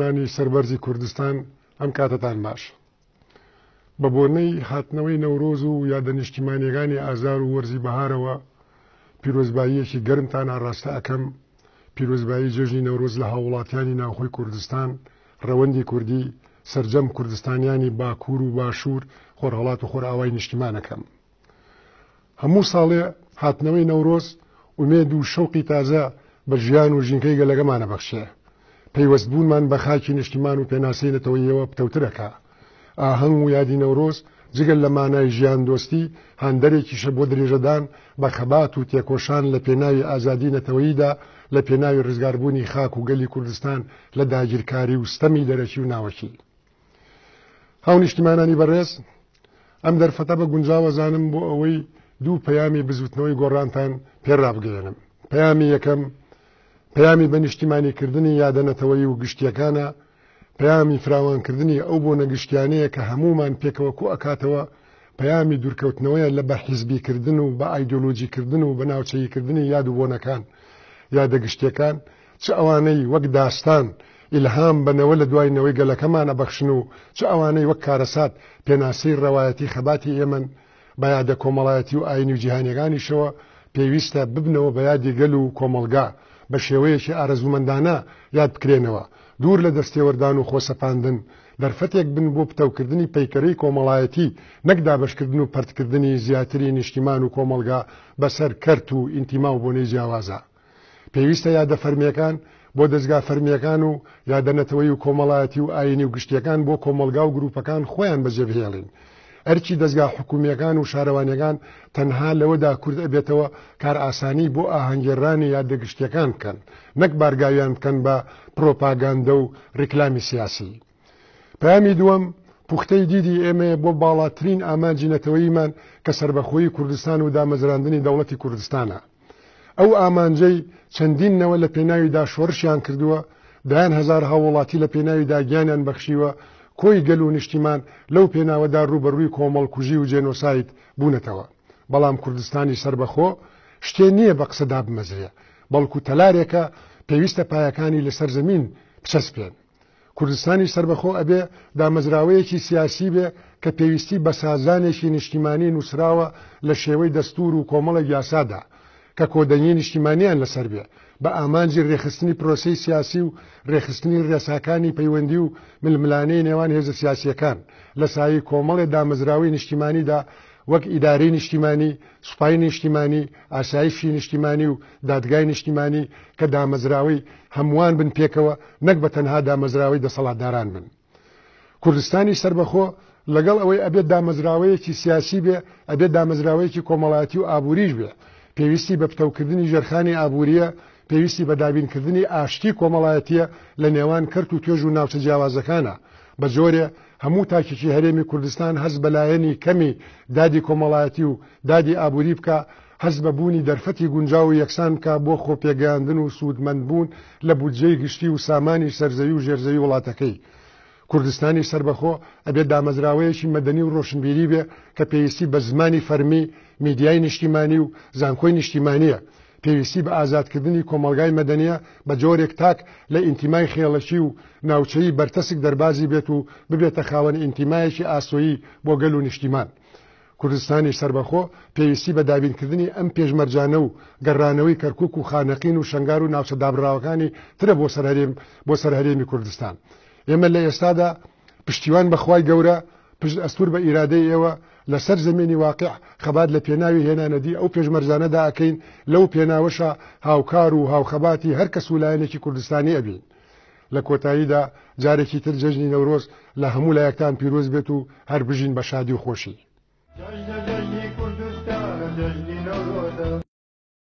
نانی سربەرزی کوردستان ئەم کاتتان باش بە بۆنەی هاتنەوەی نەورۆز و یادە نیشتیمانیەکانی ئازار و وەرزی بەهارەوە پیرۆزباییەکی گەرمتان ئاڕاستە ئەەکەم پیرۆزبایی جێژنی نەورۆز لە هاوڵاتیانی ناوخۆی کوردستان ڕەوەندی کوردی سرجەم کوردستانیانی باکوور و باشوور خۆرهڵات و خۆرئاوای نیشتیمانەکەم هەموو ساڵێ هاتنەوەی نەورۆز ومێد و شەوقی تازە بە ژیان و ژینکەی گەلەگەمانە بەخشەیە پەیوەستبوونمان بە خاکی نیشتیمان و پێناسیێنێتەوە یەوە پتەوترەکە ئاهەنگ و یادی نەورۆز جگەل لە مانای ژیان دۆستی هەندەرێکیشە بۆ درێژەدان بە خەبات و تێکۆشان لە پێناوی ئازادی نەتەوەییدا لە پێناوی ڕزگاربوونی خاک و گەلی کوردستان لە داگیرکاری و ستەمی دەرەکی و ناوەکی هاو نیشتیمانانی بەڕێز ئەم دەرفەتە بە گونجاوەزانم بۆ ئەوەی دوو پەیامی بزوتنەوەی گۆڕانتان پێڕابگەێنم پەیامی یەکەم پەیامی بە نیشتیمانیکردنی یادەنەتەوەی و گشتیەکانە پەیامی فراوانکردنی ئەو بۆ نەگشتیانەیە کە هەمومان پێکەوە کو ئەکاتەوە پەیامی دوورکەوتنەوەیە لە بە حیزبیکردن و بە ئایدۆلۆجیکردن و بە ناوچەیکردنی یاد و بۆنەکان یادەگشتەکان چ ئەوانەی وەک داستان ئیلهام بنەوە لە دوایەوەی گەلەکەمانە بەخشن و چ ئەوانەی وەک کارەسات پێناسی ڕەوایەتی خەباتی ئێمن بەیادە کۆمەڵایەتی و ئاینی و جیهانەکانیشەوە پێویستە ببنەوە بە یادی گەل و کۆمەلگا بە شێوەیەکی ئارەزومەندانە یاد بکرێنەوە دوور لە دەستێوەردان و خۆسەپاندن دەرفەتێک بن بۆ پتەوکردنی پەیکەری کۆمەڵایەتی نەکدا بەشکردن و پرتکردنی زیاتری نیشتیمان و کۆمەلگا بەسەر کەرت و ئینتیما و بۆنەی جیاوازە پێویستە یادە فەرمیەکان بۆ دەستگا فەرمیەکان و یادەنەتەوەی و کۆمەڵایەتی و ئاینی و گشتیەکان بۆ کۆمەلگا و گروپەکان خۆیان بەجێبهێڵین ئەرچی دەستگا حکوومیەکان و شارەوانیەکان تەنها لەوەدا کورد ئەبێتەوە کار ئاسانی بۆ ئاهەنگێرانی یا دەگشتەکان بکەن نەک بارگاویان بکەن بە پرۆپاگاندە و ڕیکلامی سیاسی. پامی دووەم پوختەی دیدی ئێمەیە بۆ باڵاترین ئامانجینەتەوەیمان کە سربەخۆی کوردستان و دامەزراندنی دەوڵەتی کوردستانە. ئەو ئامانجەی چەندینەوە لە پێناویدا شۆڕشیان کردووە دایان هزار هاوڵاتی لە پێناویدا گیانیان بەخشیوە کۆی گەل و نیشتیمان لەو پێناوەدا ڕوبەرووی کۆمەڵکوژی و جێنۆسایت بوونەتەوە بەڵام کوردستانی سربەخۆ شتێ نییە بە قسەدا بمەزرە بەڵکو تەلارێکە پێویستە پایەکانی لە سەرزەمین پچەسپێن کوردستانی سربەخۆ ئەبێ دامەزراوەیەکی سیاسی بێ کە پێویستی بە سازانێکی نیشتیمانی نووسراوە لە شێوەی دەستور و کۆمەڵە یاسادا کە کۆدەنی نیشتیمانیان لەسەر بێ بە ئامانجی ڕێخستنی پرۆسی سیاسی و ڕێخستنی ڕێساکانی پەیوەندی و ململانەی نێوان هێز سیاسیەکان لە سایی کۆمەڵێ دامەزراوی نیشتیمانیدا وەک ئیداری نیشتیمانی سوپای نیشتیمانی ئاسایشی نیشتیمانی و دادگای نیشتیمانی کە دامەزراوی هەمووان بن پێکەوە نەک بە تەنها دامەزراوی دەسەڵاتداران بن. کوردستانی سربەخۆ لەگەڵ ئەوەی ئەبێت دامەزراوەیەکی سیاسی بێ ئەبێت دامەزراوەیەکی کۆمەڵاتی و ئابووریش بێ پێویستی بە پتەوکردنی ژەرخانی ئابوووریە پێویستی بە دابینکردنی ئاشتی کۆمەڵایەتە لە نێوان کرد و توێژ و ناوچە جیاوازەکانە بە جۆرێ هەموو تاکیکی هەرێمی کوردستان هەز بەلایەنی کەمی دادی کۆمەڵایەتی و دادی ئابووری بکە هەز بەبوونی دەرفەتی گونجا و یەکسان بکە بۆ خۆپێگەاندن و سوودمەند بوون لە بودجەی گشتی و سامانی سەرزەوی و ژێرزەوی وڵاتەکەی. کوردستانی سربەخۆ ئەبێت دامەزراوەیەکی مەدەنی و ڕۆشنبیری بێ کە پێویستی بە زمانی فەرمی میدیای نیشتیمانی و زانکۆی نیشتیمانیە پێویستی بە ئازادکردنی کۆمەلگای مەدەنیە بە جۆرێک تاک لە ئینتیمای خێڵەشی و ناوچەی بەرتەسک دەربازی بێت و ببێتە خاوەن ئینتیمایەکی ئاسۆیی بۆ گەل و نیشتیمان. کوردستانی سربەخۆ پێویستی بە دابینکردنی ئەم پێشمەرجانە و گەڕانەوەی کەرکک و خانەقین و شنگار و ناوچە دابراوەکانی ترە بۆ سەرهرێم بۆ سەرهرێمی کوردستان. ئێمە لە ئێستادا پشتیوان بەخوای گەورە پشت ئەستور بە ئیرادەی ئێوە لەسەر زمینی واقع خەبات لە پێناوی هێنانەدی ئەو پێشمەرزانەدا ئەکەین لەو پێناوەشە هاوکار و هاوخەباتی هەر کەس ولایەنێکی کوردستانی ئەبین لە کۆتاییدا جارێکی تر جەژنی نەورۆز لە هەموو لایەکتان پیرۆز بێت و هەر بژین بە شادی و خۆشی.